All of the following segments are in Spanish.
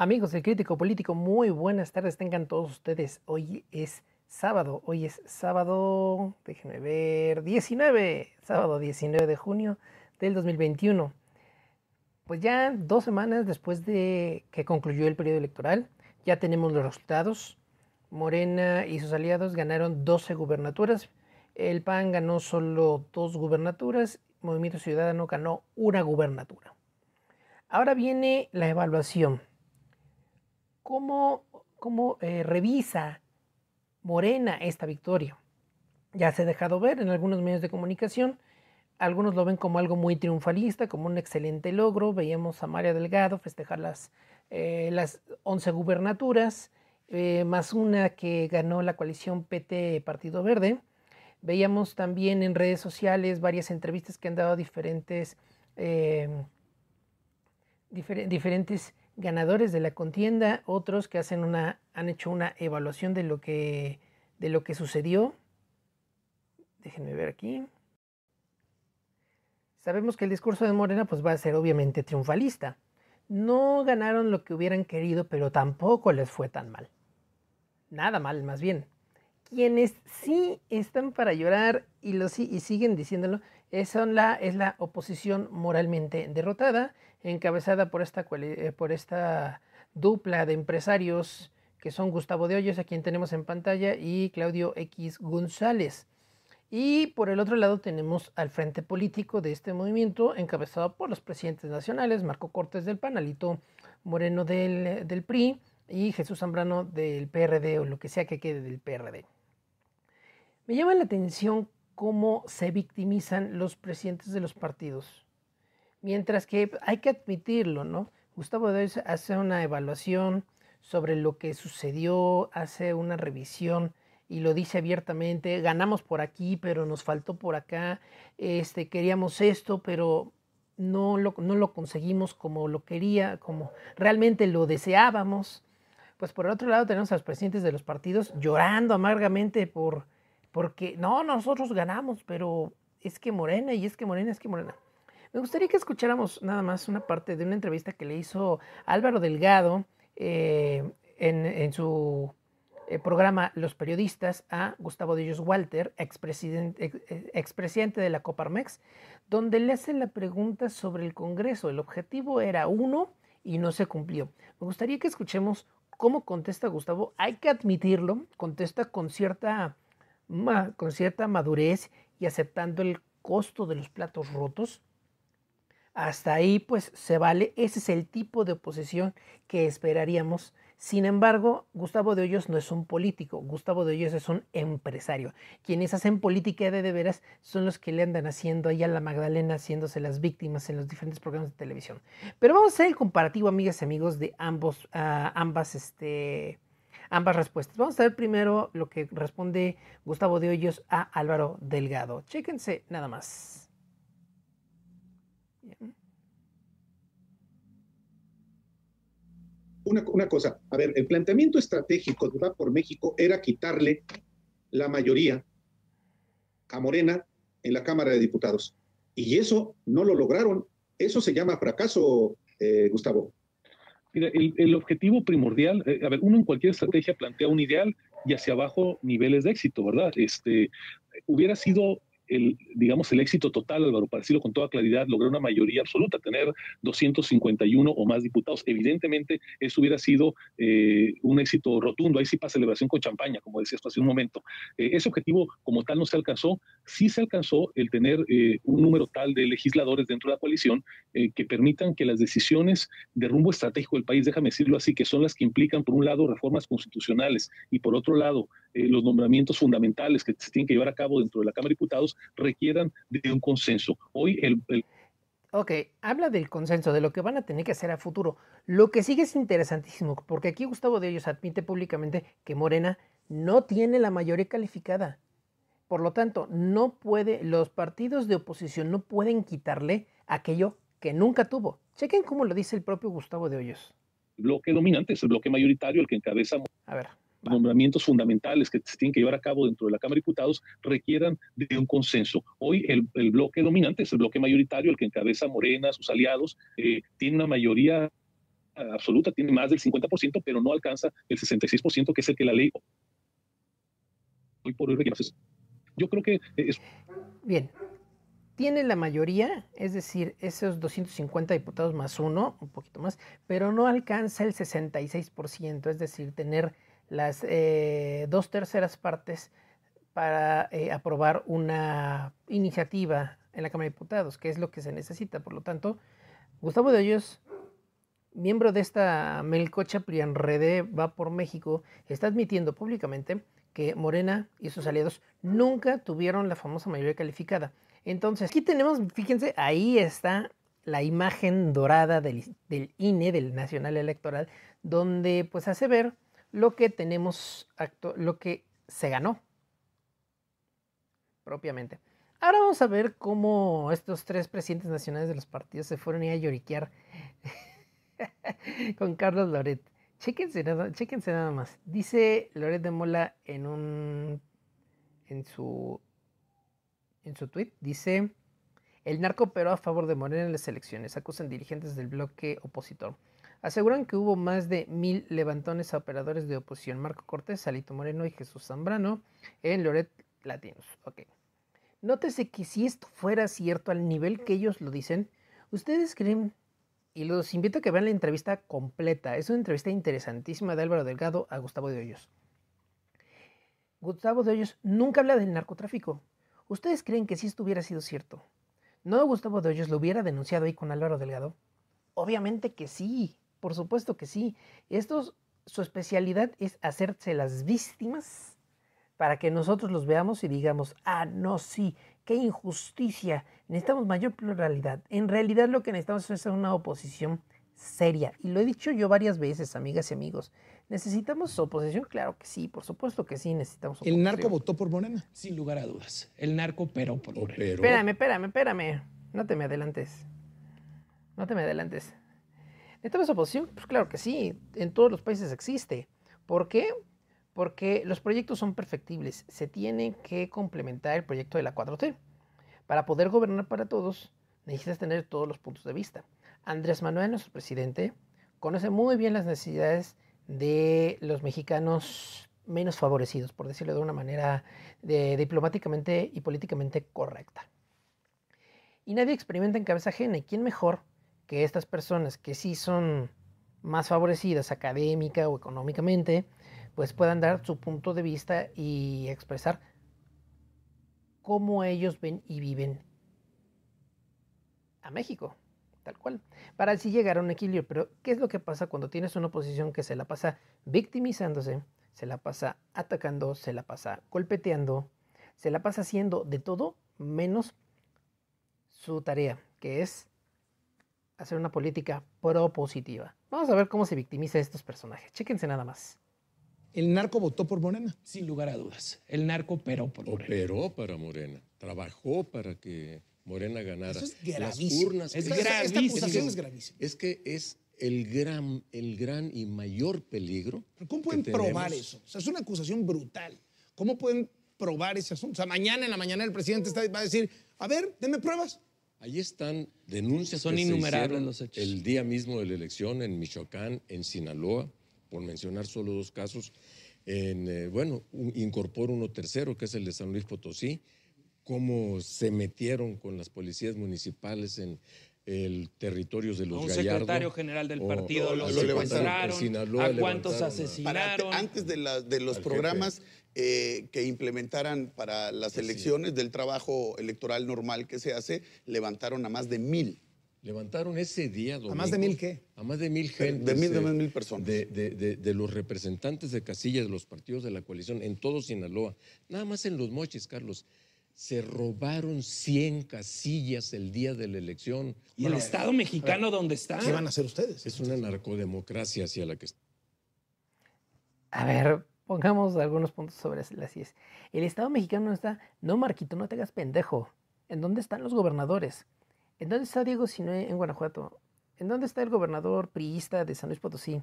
Amigos del Crítico Político, muy buenas tardes tengan todos ustedes. Hoy es sábado, hoy es sábado, déjenme ver, 19, sábado 19 de junio del 2021. Pues ya dos semanas después de que concluyó el periodo electoral, ya tenemos los resultados. Morena y sus aliados ganaron 12 gubernaturas. El PAN ganó solo dos gubernaturas. Movimiento Ciudadano ganó una gubernatura. Ahora viene la evaluación cómo, cómo eh, revisa Morena esta victoria. Ya se ha dejado ver en algunos medios de comunicación, algunos lo ven como algo muy triunfalista, como un excelente logro. Veíamos a María Delgado festejar las, eh, las 11 gubernaturas, eh, más una que ganó la coalición PT Partido Verde. Veíamos también en redes sociales varias entrevistas que han dado diferentes, diferentes ganadores de la contienda, otros que hacen una, han hecho una evaluación de lo que, de lo que sucedió. Déjenme ver aquí. Sabemos que el discurso de Morena pues, va a ser obviamente triunfalista. No ganaron lo que hubieran querido, pero tampoco les fue tan mal. Nada mal, más bien. Quienes sí están para llorar y, lo, y siguen diciéndolo esa la, es la oposición moralmente derrotada, encabezada por esta, eh, por esta dupla de empresarios que son Gustavo de Hoyos, a quien tenemos en pantalla, y Claudio X González. Y por el otro lado tenemos al frente político de este movimiento, encabezado por los presidentes nacionales, Marco Cortés del Panalito Moreno del, del PRI y Jesús Zambrano del PRD o lo que sea que quede del PRD. Me llama la atención cómo se victimizan los presidentes de los partidos. Mientras que hay que admitirlo, ¿no? Gustavo Díaz hace una evaluación sobre lo que sucedió, hace una revisión y lo dice abiertamente, ganamos por aquí, pero nos faltó por acá, este, queríamos esto, pero no lo, no lo conseguimos como lo quería, como realmente lo deseábamos. Pues por el otro lado tenemos a los presidentes de los partidos llorando amargamente por, porque, no, nosotros ganamos, pero es que Morena, y es que Morena, es que Morena. Me gustaría que escucháramos nada más una parte de una entrevista que le hizo Álvaro Delgado eh, en, su eh, programa Los Periodistas a Gustavo Díaz Walter, expresidente, eh, expresidente de la Coparmex, donde le hacen la pregunta sobre el Congreso. El objetivo era uno y no se cumplió. Me gustaría que escuchemos cómo contesta Gustavo. Hay que admitirlo, contesta con cierta con cierta madurez y aceptando el costo de los platos rotos. Hasta ahí pues se vale, ese es el tipo de oposición que esperaríamos. Sin embargo, Gustavo de Hoyos no es un político, Gustavo de Hoyos es un empresario. Quienes hacen política de de veras son los que le andan haciendo ahí a la Magdalena, haciéndose las víctimas en los diferentes programas de televisión. Pero vamos a hacer el comparativo, amigas y amigos, de ambos, ah, ambas este, ambas respuestas. Vamos a ver primero lo que responde Gustavo de Hoyos a Álvaro Delgado. Chéquense nada más. Una, cosa, a ver, el planteamiento estratégico de Va por México era quitarle la mayoría a Morena en la Cámara de Diputados. Y eso no lo lograron. Eso se llama fracaso, eh, Gustavo el, objetivo primordial, eh, a ver, uno en cualquier estrategia plantea un ideal y hacia abajo niveles de éxito, ¿verdad? Este, hubiera sido el, digamos, el éxito total, Álvaro, para decirlo con toda claridad, lograr una mayoría absoluta, tener 251 o más diputados. Evidentemente, eso hubiera sido eh, un éxito rotundo. Ahí sí para celebración con champaña, como decía hace un momento. Eh, ese objetivo, como tal, no se alcanzó. Sí se alcanzó el tener eh, un número tal de legisladores dentro de la coalición que permitan que las decisiones de rumbo estratégico del país, déjame decirlo así, que son las que implican, por un lado, reformas constitucionales y, por otro lado, los nombramientos fundamentales que se tienen que llevar a cabo dentro de la Cámara de Diputados, requieran de un consenso. Hoy el, Ok, habla del consenso, de lo que van a tener que hacer a futuro. Lo que sigue es interesantísimo, porque aquí Gustavo de Hoyos admite públicamente que Morena no tiene la mayoría calificada. Por lo tanto, no puede, los partidos de oposición no pueden quitarle aquello que nunca tuvo. Chequen cómo lo dice el propio Gustavo de Hoyos. bloque dominante es el bloque mayoritario, el que encabezamos. A ver nombramientos fundamentales que se tienen que llevar a cabo dentro de la Cámara de Diputados requieran de un consenso. Hoy el, bloque dominante es el bloque mayoritario, el que encabeza Morena, sus aliados, eh, tiene una mayoría absoluta, tiene más del 50%, pero no alcanza el 66%, que es el que la ley hoy por hoy requiere. Yo creo que es... Bien, tiene la mayoría, es decir, esos 250 diputados más uno, un poquito más, pero no alcanza el 66%, es decir, tener las eh, dos terceras partes para eh, aprobar una iniciativa en la Cámara de Diputados, que es lo que se necesita. Por lo tanto, Gustavo de Hoyos, miembro de esta melcocha prianrede, va por México, está admitiendo públicamente que Morena y sus aliados nunca tuvieron la famosa mayoría calificada. Entonces, aquí tenemos, fíjense, ahí está la imagen dorada del, del INE, del Nacional Electoral, donde pues hace ver lo que tenemos, lo que se ganó propiamente. Ahora vamos a ver cómo estos tres presidentes nacionales de los partidos se fueron a lloriquear con Carlos Loret. Chéquense nada, más. Dice Loret de Mola en un en su en tweet dice el narco operó a favor de Morena en las elecciones. Acusan dirigentes del bloque opositor aseguran que hubo más de mil levantones a operadores de oposición. Marco Cortés, Salito Moreno y Jesús Zambrano en Loret Latinos. Ok. Nótese que si esto fuera cierto al nivel que ellos lo dicen, ustedes creen, y los invito a que vean la entrevista completa, es una entrevista interesantísima de Álvaro Delgado a Gustavo de Hoyos. Gustavo de Hoyos nunca habla del narcotráfico. ¿Ustedes creen que si esto hubiera sido cierto, no Gustavo de Hoyos lo hubiera denunciado ahí con Álvaro Delgado? Obviamente que sí. Por supuesto que sí. Esto su especialidad es hacerse las víctimas para que nosotros los veamos y digamos, ah, no, sí, qué injusticia, necesitamos mayor pluralidad. En realidad lo que necesitamos es una oposición seria. Y lo he dicho yo varias veces, amigas y amigos. ¿Necesitamos oposición? Claro que sí, por supuesto que sí, necesitamos ¿El narco votó por Morena? Sin lugar a dudas. El narco pero por Morena. Espérame, espérame, espérame. No te me adelantes. No te me adelantes esta oposición? Pues claro que sí, en todos los países existe. ¿Por qué? Porque los proyectos son perfectibles, se tiene que complementar el proyecto de la 4T. Para poder gobernar para todos, necesitas tener todos los puntos de vista. Andrés Manuel, nuestro presidente, conoce muy bien las necesidades de los mexicanos menos favorecidos, por decirlo de una manera diplomáticamente y políticamente correcta. Y nadie experimenta en cabeza ajena, ¿y quién mejor que estas personas que sí son más favorecidas académica o económicamente, pues puedan dar su punto de vista y expresar cómo ellos ven y viven a México, tal cual, para así llegar a un equilibrio. Pero, ¿qué es lo que pasa cuando tienes una oposición que se la pasa victimizándose, se la pasa atacando, se la pasa golpeteando, se la pasa haciendo de todo menos su tarea, que es hacer una política propositiva. Vamos a ver cómo se victimiza estos personajes. Chéquense nada más. El narco votó por Morena. Sin lugar a dudas. El narco operó por Morena. Operó para Morena. Trabajó para que Morena ganara. Las urnas. Es Esta acusación es gravísima. Es que es el gran, el gran y mayor peligro. ¿Cómo pueden probar eso? es una acusación brutal. ¿Cómo pueden probar ese asunto? O sea, mañana en la mañana el presidente va a decir, a ver, denme pruebas. Ahí están denuncias Son innumerables los hechos. el día mismo de la elección en Michoacán, en Sinaloa, por mencionar solo dos casos. En, eh, bueno, incorpora uno tercero, que es el de San Luis Potosí, cómo se metieron con las policías municipales en el territorio de los un Gallardo. secretario general del partido lo, cuántos asesinaron. antes de, los programas... Eh, que implementaran para las elecciones del trabajo electoral normal que se hace, levantaron a más de mil. Levantaron ese día, ¿A más de mil qué? A más de mil gente. De, mil, de más mil personas. De, los representantes de casillas de los partidos de la coalición en todo Sinaloa. Nada más en los Mochis, Carlos. Se robaron 100 casillas el día de la elección. ¿Y el Estado mexicano dónde está? ¿Qué van a hacer ustedes? Es una narcodemocracia hacia la que... A ver, pongamos algunos puntos sobre las IES. El Estado mexicano está, no Marquito, no te hagas pendejo. ¿En dónde están los gobernadores? ¿En dónde está Diego Sinue en Guanajuato? ¿En dónde está el gobernador priista de San Luis Potosí?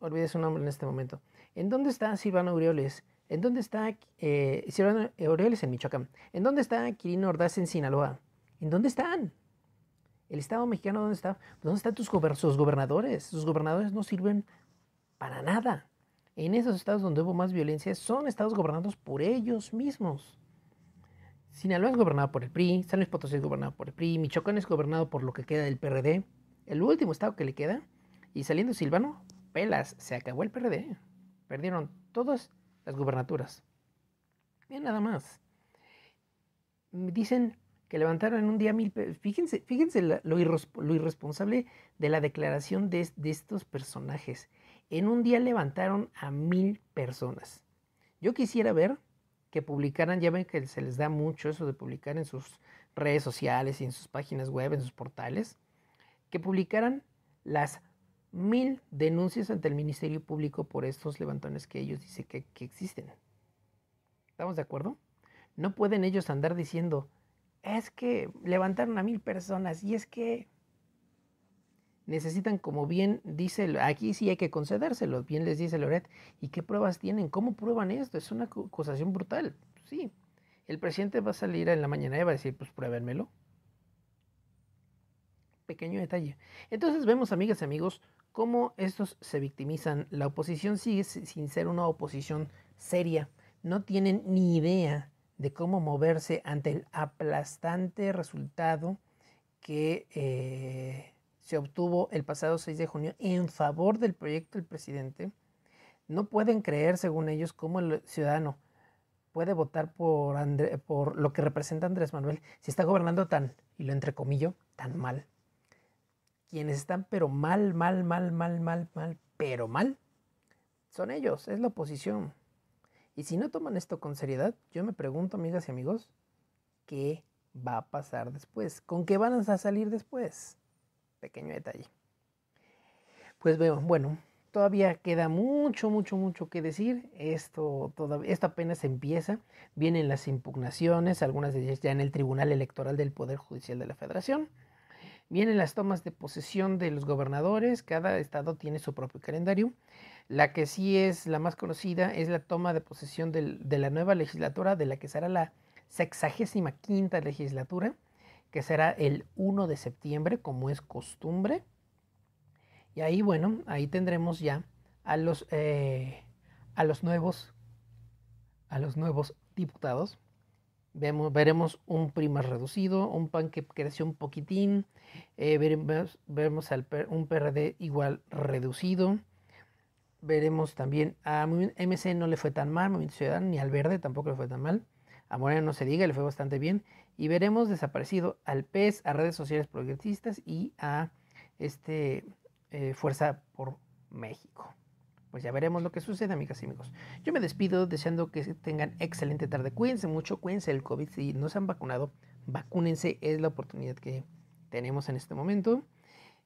Olvides su nombre en este momento. ¿En dónde está Silvano Aureoles? ¿En dónde está eh, Silvano Aureoles en Michoacán? ¿En dónde está Quirino Ordaz en Sinaloa? ¿En dónde están? ¿El Estado mexicano dónde está? ¿Dónde están tus sus gobernadores? Sus gobernadores no sirven para nada en esos estados donde hubo más violencia son estados gobernados por ellos mismos. Sinaloa es gobernado por el PRI, San Luis Potosí es gobernado por el PRI, Michoacán es gobernado por lo que queda del PRD, el último estado que le queda, y saliendo Silvano, pelas, se acabó el PRD. Perdieron todas las gubernaturas. Bien, nada más. Dicen que levantaron en un día mil Fíjense, fíjense lo, irresponsable de la declaración de, estos personajes. En un día levantaron a mil personas. Yo quisiera ver que publicaran, ya ven que se les da mucho eso de publicar en sus redes sociales, y en sus páginas web, en sus portales, que publicaran las mil denuncias ante el Ministerio Público por estos levantones que ellos dicen que existen. ¿Estamos de acuerdo? No pueden ellos andar diciendo, es que levantaron a mil personas y es que necesitan, como bien dice, aquí sí hay que concedérselo, bien les dice Loret, ¿y qué pruebas tienen? ¿Cómo prueban esto? Es una acusación brutal, sí. El presidente va a salir en la mañana y va a decir, pues pruébenmelo. Pequeño detalle. Entonces vemos, amigas y amigos, cómo estos se victimizan. La oposición sigue sin ser una oposición seria. No tienen ni idea de cómo moverse ante el aplastante resultado que eh, se obtuvo el pasado 6 de junio en favor del proyecto del presidente, no pueden creer, según ellos, cómo el ciudadano puede votar por, por lo que representa Andrés Manuel si está gobernando tan, y lo entrecomillo, tan mal. Quienes están pero mal, mal, mal, mal, mal, mal, pero mal, son ellos, es la oposición. Y si no toman esto con seriedad, yo me pregunto, amigas y amigos, ¿qué va a pasar después? ¿Con qué van a salir después? Pequeño detalle. Pues veo, bueno, todavía queda mucho, mucho, mucho que decir. Esto, todavía, esto apenas empieza. Vienen las impugnaciones, algunas de ellas ya en el Tribunal Electoral del Poder Judicial de la Federación. Vienen las tomas de posesión de los gobernadores. Cada estado tiene su propio calendario. La que sí es la más conocida es la toma de posesión de la nueva legislatura, de la que será la sexagésima quinta legislatura, que será el 1 de septiembre, como es costumbre. Y ahí, bueno, ahí tendremos ya a los, eh, a los nuevos, a los nuevos diputados. Vemos, veremos un prima reducido, un PAN que creció un poquitín, eh, veremos, al, un PRD igual reducido, veremos también a MC no le fue tan mal, Movimiento Ciudadano, ni al Verde tampoco le fue tan mal. A Moreno no se diga, le fue bastante bien. Y veremos desaparecido al PES, a redes sociales progresistas y a este eh, Fuerza por México. Pues ya veremos lo que sucede, amigas y amigos. Yo me despido deseando que tengan excelente tarde. Cuídense mucho, cuídense del COVID. Si no se han vacunado, vacúnense. Es la oportunidad que tenemos en este momento.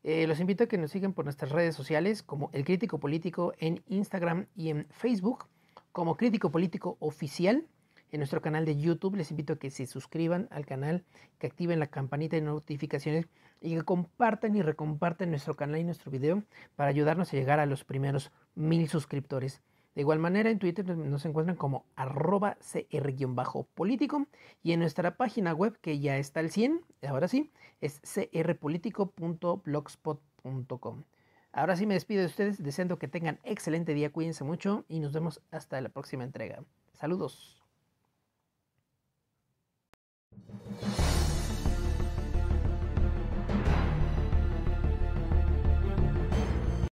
Eh, los invito a que nos sigan por nuestras redes sociales como El Crítico Político en Instagram y en Facebook, como Crítico Político Oficial en nuestro canal de YouTube. Les invito a que se suscriban al canal, que activen la campanita de notificaciones y que compartan y recompartan nuestro canal y nuestro video para ayudarnos a llegar a los primeros mil suscriptores. De igual manera, en Twitter nos encuentran como arroba cr-político y en nuestra página web, que ya está al 100, ahora sí, es crpolitico.blogspot.com. Ahora sí me despido de ustedes, deseando que tengan excelente día, cuídense mucho y nos vemos hasta la próxima entrega. Saludos.